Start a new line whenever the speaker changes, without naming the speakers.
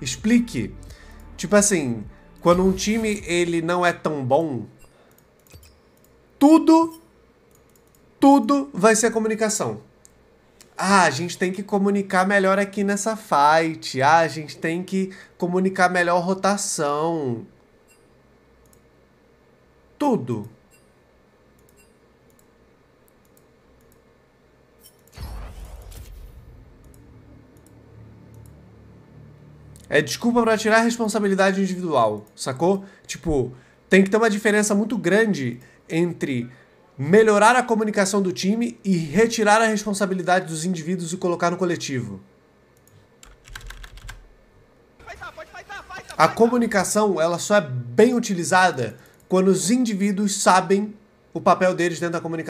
Explique. Tipo assim, quando um time ele não é tão bom, tudo tudo vai ser comunicação. Ah, a gente tem que comunicar melhor aqui nessa fight. Ah, a gente tem que comunicar melhor rotação. Tudo. É desculpa para tirar a responsabilidade individual, sacou? Tipo, tem que ter uma diferença muito grande entre melhorar a comunicação do time e retirar a responsabilidade dos indivíduos e colocar no coletivo. A comunicação, ela só é bem utilizada quando os indivíduos sabem o papel deles dentro da comunicação.